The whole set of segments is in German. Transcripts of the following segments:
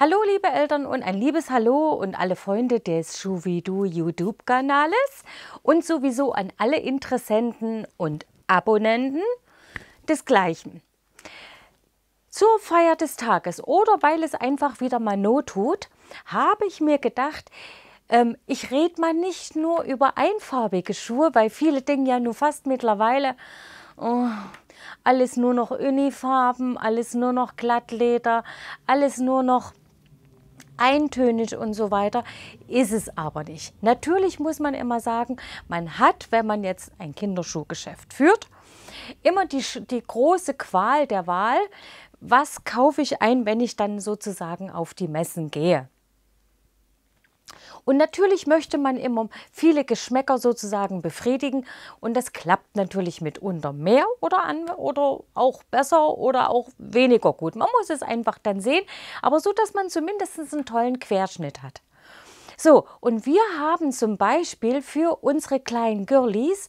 Hallo, liebe Eltern und ein liebes Hallo und alle Freunde des Schuvidu YouTube-Kanales und sowieso an alle Interessenten und Abonnenten desgleichen. Zur Feier des Tages oder weil es einfach wieder mal Not tut, habe ich mir gedacht, ähm, ich rede mal nicht nur über einfarbige Schuhe, weil viele denken ja nur fast mittlerweile, oh, alles nur noch Unifarben, alles nur noch Glattleder, alles nur noch eintönig und so weiter, ist es aber nicht. Natürlich muss man immer sagen, man hat, wenn man jetzt ein Kinderschuhgeschäft führt, immer die, die große Qual der Wahl, was kaufe ich ein, wenn ich dann sozusagen auf die Messen gehe. Und natürlich möchte man immer viele Geschmäcker sozusagen befriedigen und das klappt natürlich mitunter mehr oder, an, oder auch besser oder auch weniger gut. Man muss es einfach dann sehen, aber so, dass man zumindest einen tollen Querschnitt hat. So, und wir haben zum Beispiel für unsere kleinen Girlies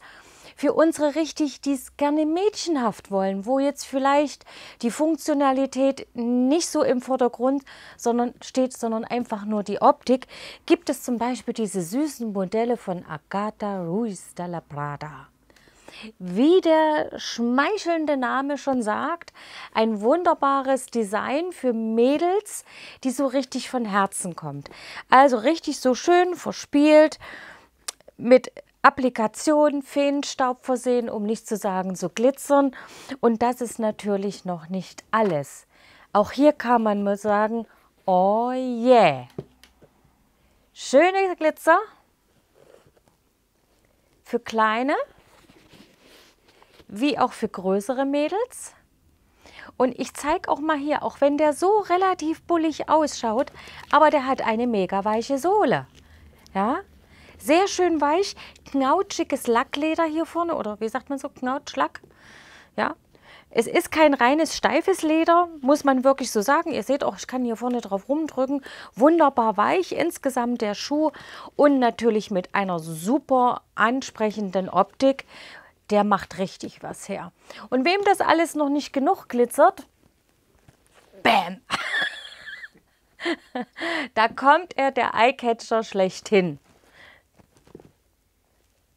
für unsere richtig, die es gerne mädchenhaft wollen, wo jetzt vielleicht die Funktionalität nicht so im Vordergrund sondern steht, sondern einfach nur die Optik, gibt es zum Beispiel diese süßen Modelle von Agatha Ruiz de la Prada. Wie der schmeichelnde Name schon sagt, ein wunderbares Design für Mädels, die so richtig von Herzen kommt. Also richtig so schön verspielt mit Applikationen, Feenstaub versehen, um nicht zu sagen so glitzern. Und das ist natürlich noch nicht alles. Auch hier kann man nur sagen, oh yeah. Schöne Glitzer für kleine wie auch für größere Mädels. Und ich zeige auch mal hier, auch wenn der so relativ bullig ausschaut, aber der hat eine mega weiche Sohle. Ja, sehr schön weich, knautschiges Lackleder hier vorne oder wie sagt man so, Knautschlack. Ja. Es ist kein reines steifes Leder, muss man wirklich so sagen. Ihr seht auch, ich kann hier vorne drauf rumdrücken. Wunderbar weich insgesamt der Schuh und natürlich mit einer super ansprechenden Optik. Der macht richtig was her. Und wem das alles noch nicht genug glitzert, bam! da kommt er der Eyecatcher schlechthin.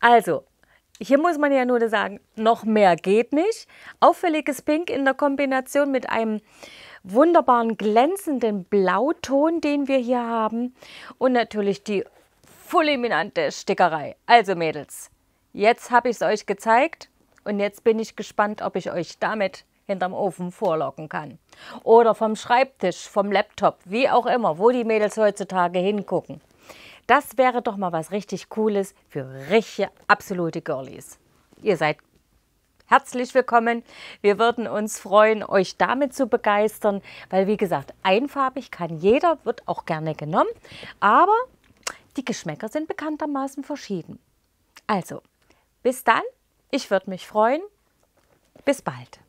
Also, hier muss man ja nur sagen, noch mehr geht nicht. Auffälliges Pink in der Kombination mit einem wunderbaren glänzenden Blauton, den wir hier haben. Und natürlich die fulminante Stickerei. Also Mädels, jetzt habe ich es euch gezeigt und jetzt bin ich gespannt, ob ich euch damit hinterm Ofen vorlocken kann. Oder vom Schreibtisch, vom Laptop, wie auch immer, wo die Mädels heutzutage hingucken. Das wäre doch mal was richtig Cooles für richtige, absolute Girlies. Ihr seid herzlich willkommen. Wir würden uns freuen, euch damit zu begeistern, weil wie gesagt, einfarbig kann jeder, wird auch gerne genommen, aber die Geschmäcker sind bekanntermaßen verschieden. Also, bis dann, ich würde mich freuen. Bis bald.